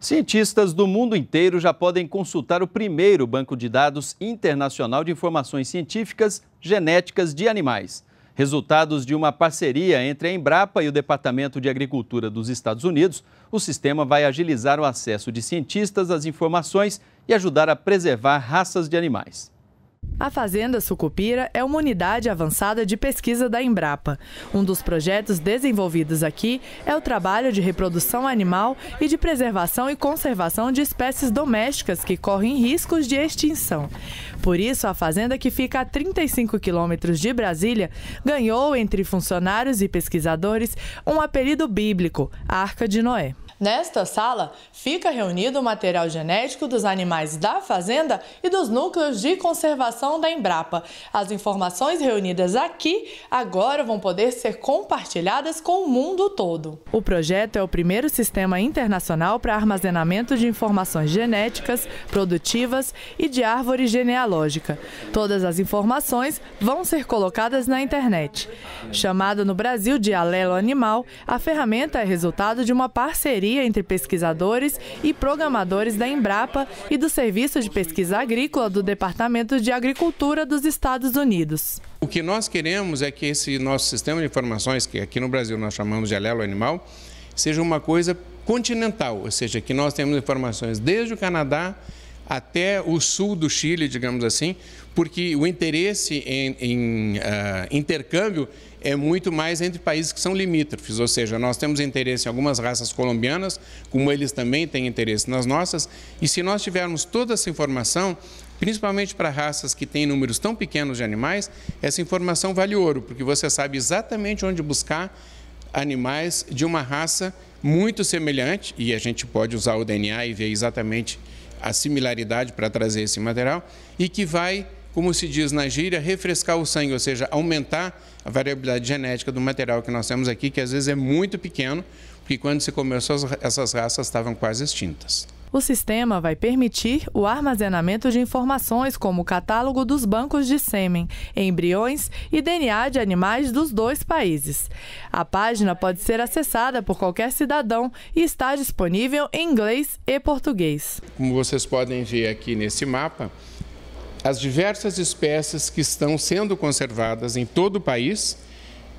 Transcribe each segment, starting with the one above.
Cientistas do mundo inteiro já podem consultar o primeiro banco de dados internacional de informações científicas genéticas de animais. Resultados de uma parceria entre a Embrapa e o Departamento de Agricultura dos Estados Unidos, o sistema vai agilizar o acesso de cientistas às informações e ajudar a preservar raças de animais. A Fazenda Sucupira é uma unidade avançada de pesquisa da Embrapa. Um dos projetos desenvolvidos aqui é o trabalho de reprodução animal e de preservação e conservação de espécies domésticas que correm riscos de extinção. Por isso, a fazenda, que fica a 35 quilômetros de Brasília, ganhou, entre funcionários e pesquisadores, um apelido bíblico, Arca de Noé. Nesta sala fica reunido o material genético dos animais da fazenda e dos núcleos de conservação da Embrapa. As informações reunidas aqui agora vão poder ser compartilhadas com o mundo todo. O projeto é o primeiro sistema internacional para armazenamento de informações genéticas, produtivas e de árvore genealógica. Todas as informações vão ser colocadas na internet. Chamada no Brasil de Alelo Animal, a ferramenta é resultado de uma parceria parceria entre pesquisadores e programadores da Embrapa e do Serviço de Pesquisa Agrícola do Departamento de Agricultura dos Estados Unidos. O que nós queremos é que esse nosso sistema de informações, que aqui no Brasil nós chamamos de alelo animal, seja uma coisa continental, ou seja, que nós temos informações desde o Canadá até o sul do Chile, digamos assim, porque o interesse em, em uh, intercâmbio é muito mais entre países que são limítrofes, ou seja, nós temos interesse em algumas raças colombianas, como eles também têm interesse nas nossas, e se nós tivermos toda essa informação, principalmente para raças que têm números tão pequenos de animais, essa informação vale ouro, porque você sabe exatamente onde buscar animais de uma raça muito semelhante, e a gente pode usar o DNA e ver exatamente a similaridade para trazer esse material, e que vai, como se diz na gíria, refrescar o sangue, ou seja, aumentar a variabilidade genética do material que nós temos aqui, que às vezes é muito pequeno, porque quando se começou, essas raças estavam quase extintas. O sistema vai permitir o armazenamento de informações como o catálogo dos bancos de sêmen, embriões e DNA de animais dos dois países. A página pode ser acessada por qualquer cidadão e está disponível em inglês e português. Como vocês podem ver aqui nesse mapa, as diversas espécies que estão sendo conservadas em todo o país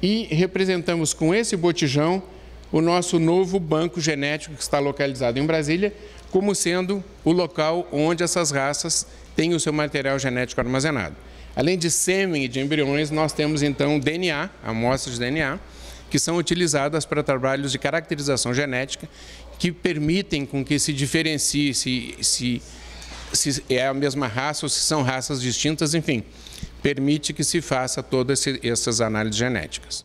e representamos com esse botijão o nosso novo banco genético que está localizado em Brasília, como sendo o local onde essas raças têm o seu material genético armazenado. Além de sêmen e de embriões, nós temos então DNA, amostras de DNA, que são utilizadas para trabalhos de caracterização genética que permitem com que se diferencie se, se, se é a mesma raça ou se são raças distintas, enfim, permite que se faça todas essas análises genéticas.